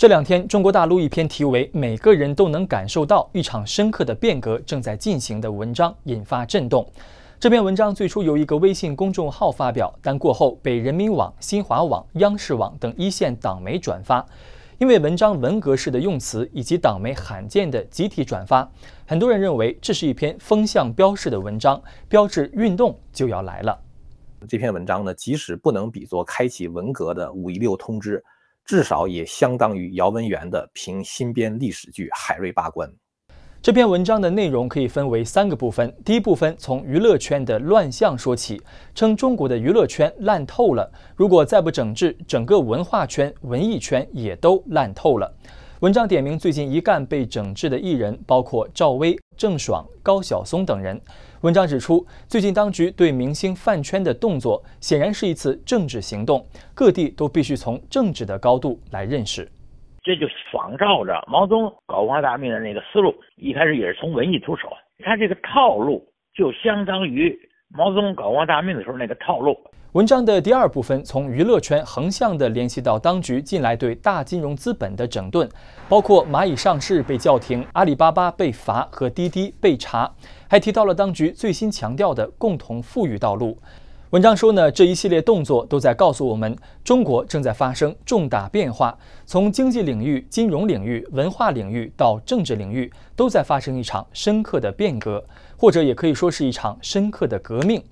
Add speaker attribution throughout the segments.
Speaker 1: 这两天，中国大陆一篇题为《每个人都能感受到一场深刻的变革正在进行》的文章引发震动。这篇文章最初由一个微信公众号发表，但过后被人民网、新华网、央视网等一线党媒转发。因为文章文革式的用词以及党媒罕见的集体转发，很多人认为这是一篇风向标式的文章，标志运动就要来了。这篇文章呢，即使不能比作开启文革的五一六通知。至少也相当于姚文元的评新编历史剧《海瑞八关》。这篇文章的内容可以分为三个部分。第一部分从娱乐圈的乱象说起，称中国的娱乐圈烂透了，如果再不整治，整个文化圈、文艺圈也都烂透了。文章点名最近一干被整治的艺人，包括赵薇。郑爽、高晓松等人。文章指出，最近当局对明星饭圈的动作，显然是一次政治行动，各地都必须从政治的高度来认识。这就仿照着毛泽东搞文化大革命的那个思路，一开始也是从文艺出手，他这个套路就相当于毛泽东搞文化大革命的时候那个套路。文章的第二部分从娱乐圈横向的联系到当局近来对大金融资本的整顿，包括蚂蚁上市被叫停、阿里巴巴被罚和滴滴被查，还提到了当局最新强调的共同富裕道路。文章说呢，这一系列动作都在告诉我们，中国正在发生重大变化，从经济领域、金融领域、文化领域到政治领域，都在发生一场深刻的变革，或者也可以说是一场深刻的革命。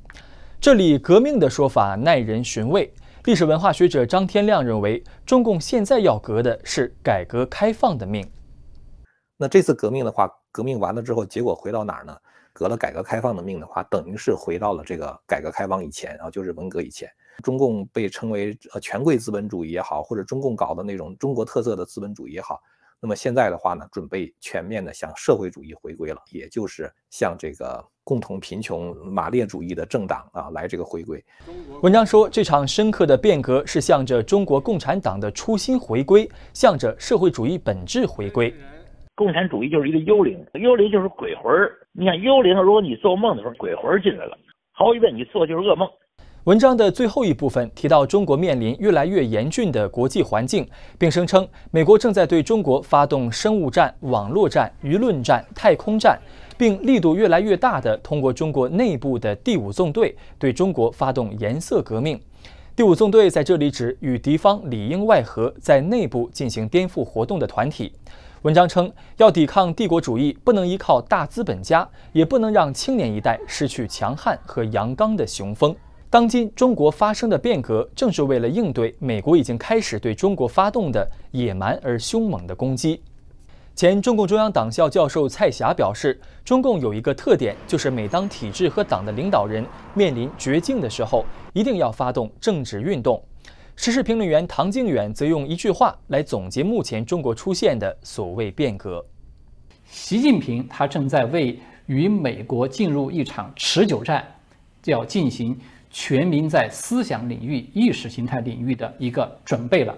Speaker 1: 这里“革命”的说法耐人寻味。历史文化学者张天亮认为，中共现在要革的是改革开放的命。那这次革命的话，革命完了之后，结果回到哪儿呢？革了改革开放的命的话，等于是回到了这个改革开放以前啊，就是文革以前。中共被称为呃权贵资本主义也好，或者中共搞的那种中国特色的资本主义也好，那么现在的话呢，准备全面的向社会主义回归了，也就是向这个。共同贫穷马列主义的政党啊，来这个回归。文章说，这场深刻的变革是向着中国共产党的初心回归，向着社会主义本质回归。共产主义就是一个幽灵，幽灵就是鬼魂儿。你想，幽灵，如果你做梦的时候鬼魂儿进来了，毫无疑问，你做就是噩梦。文章的最后一部分提到，中国面临越来越严峻的国际环境，并声称美国正在对中国发动生物战、网络战、舆论战、太空战。并力度越来越大的通过中国内部的第五纵队对中国发动颜色革命。第五纵队在这里指与敌方里应外合，在内部进行颠覆活动的团体。文章称，要抵抗帝国主义，不能依靠大资本家，也不能让青年一代失去强悍和阳刚的雄风。当今中国发生的变革，正是为了应对美国已经开始对中国发动的野蛮而凶猛的攻击。前中共中央党校教授蔡霞表示，中共有一个特点，就是每当体制和党的领导人面临绝境的时候，一定要发动政治运动。时事评论员唐靖远则用一句话来总结目前中国出现的所谓变革：习近平他正在为与美国进入一场持久战，要进行全民在思想领域、意识形态领域的一个准备了。